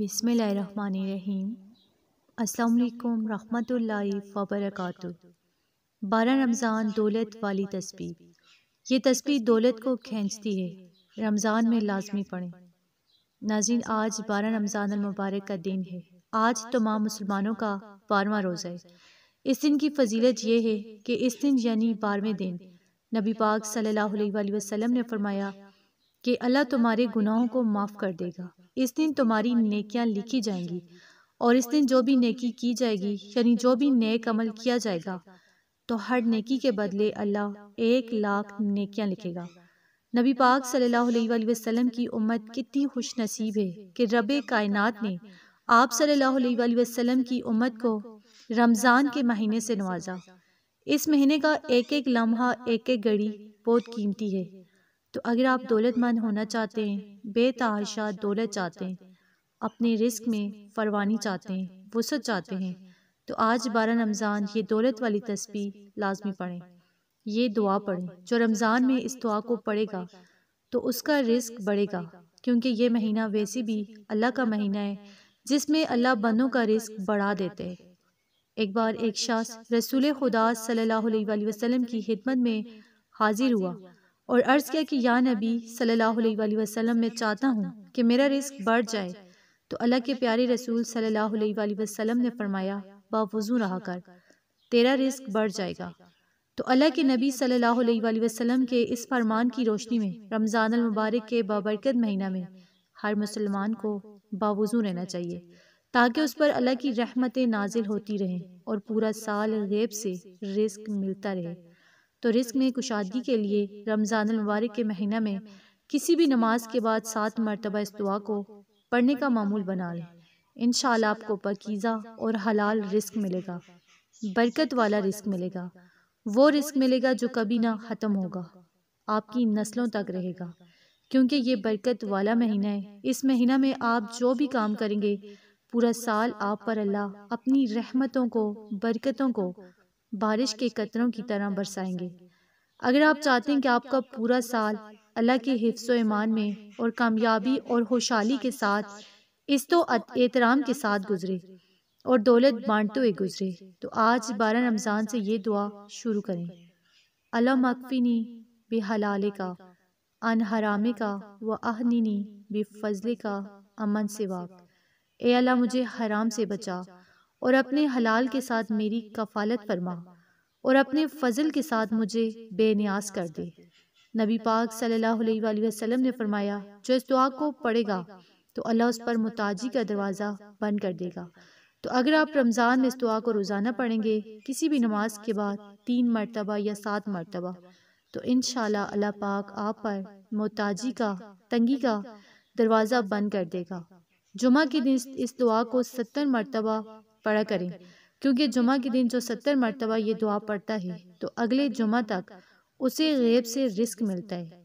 बिसमीम अल्लाम रहमतुल्लाहि व बारह रमज़ान दौलत वाली तस्वीर ये तस्वीर दौलत को खींचती है रमज़ान में लाजमी पढ़ें नाजिन आज बारह रमज़ान मुबारक का दिन है आज तमाम मुसलमानों का बारवा रोज़ है इस दिन की फजीलत यह है कि इस दिन यानी बारहवें दिन नबी पाक सल्लल्लाहु अलैहि वसल्लम ने फरमाया कि अल्लाह तुम्हारे गुनाहों को माफ़ कर देगा इस दिन तुम्हारी नेकियां लिखी जाएंगी और इस दिन जो भी नेकी की जाएगी यानी जो भी नेक अमल किया जाएगा तो हर नेकी के बदले अल्लाह एक लाख नेकियां लिखेगा नबी पाक सल्लल्लाहु अलैहि वसल्लम की उम्मत कितनी खुश नसीब है कि रब कायनात ने आप सल्लल्लाहु अलैहि वसल्लम की उम्मत को रमज़ान के महीने से नवाजा इस महीने का एक एक लम्हा एक एक घड़ी बहुत कीमती है तो अगर आप दौलतमंद होना चाहते हैं बेतहाशा दौलत चाहते हैं अपने रिस्क में फरवानी चाहते हैं वसत चाहते हैं तो आज बारह रमज़ान ये दौलत वाली तस्वीर लाजमी पढ़ें ये दुआ पढ़ें जो रमज़ान में इस दुआ को पढ़ेगा तो उसका रिस्क बढ़ेगा क्योंकि ये महीना वैसे भी अल्लाह का महीना है जिसमें अल्लाह बंदों का रिस्क बढ़ा देते हैं एक बार एक शख्स रसूल खुदा सल्लल्लाहु अलैहि वसल्लम की खिदमत में हाजिर हुआ और अर्ज़ किया कि या नबी सल्लल्लाहु अलैहि वसल्लम मैं चाहता हूँ कि मेरा रिस्क बढ़ जाए तो अल्लाह के प्यारे रसूल सल्लल्लाहु अलैहि वसल्लम ने फरमाया बावजू रहा कर तेरा रिस्क बढ़ जाएगा तो अल्लाह के नबी सल्लल्लाहु अलैहि वसल्लम के इस फरमान की रोशनी में रमज़ान मुबारक के बाबरकत महीना में हर मुसलमान को बावजू रहना चाहिए ताकि उस पर अल्लाह की रहमतें नाजिल होती रहें और पूरा साल गैब से रिस्क मिलता रहे तो रिस्क में कुशादगी के लिए रमज़ानमबारक के महीना में किसी भी नमाज के बाद सात मरतबा इस दुआ को पढ़ने का मामूल बना लें इन आपको पकीज़ा और हलाल रिस्क मिलेगा बरकत वाला रिस्क मिलेगा वो रिस्क मिलेगा जो कभी ना ख़त्म होगा आपकी नस्लों तक रहेगा क्योंकि ये बरकत वाला महीना है इस महीना में आप जो भी काम करेंगे पूरा साल आप पर अल्लाह अपनी रहमतों को बरकतों को बारिश के कतरों की तरह बरसाएंगे अगर आप चाहते हैं कि आपका पूरा साल अल्लाह के हिफ्स ईमान में और कामयाबी और खुशहाली के साथ इस तो, तो एहतराम के साथ गुजरे और दौलत बांटते हुए गुजरे तो, तो आज बारह रमज़ान से ये दुआ शुरू करें अल्लाह मकफिनी हलाल का अन हराम का व बे बेफजले का अमन से वाक ए अल्लाह मुझे हराम से बचा और अपने हलाल के साथ मेरी कफालत फरमा और अपने फजल के साथ मुझे बेनियाज कर दे नबी पाक सल्लल्लाहु अलैहि वसल्लम ने फरमाया जो इस दुआ को पढ़ेगा तो अल्लाह उस पर मुताजी का दरवाज़ा बंद कर देगा तो अगर आप रमज़ान में इस दुआ को रोज़ाना पढ़ेंगे किसी भी नमाज के बाद तीन मरतबा या सात मरतबा तो इन अल्लाह पाक आप पर मोताजी का तंगी का दरवाज़ा बंद कर देगा जुमा के दिन इस दुआ को सत्तर मरतबा पढ़ा करें क्योंकि जुमा के दिन जो सत्तर मरतबा ये दुआ पढ़ता है तो अगले जुमा तक उसे गैब से रिस्क मिलता है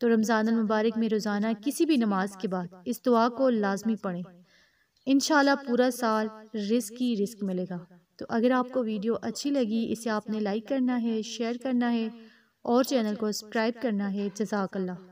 तो रमज़ान मुबारक में रोज़ाना किसी भी नमाज के बाद इस दुआ को लाजमी पढ़ें इन पूरा साल रिस्क ही रिस्क मिलेगा तो अगर आपको वीडियो अच्छी लगी इसे आपने लाइक करना है शेयर करना है और चैनल को सब्सक्राइब करना है जजाकल्ला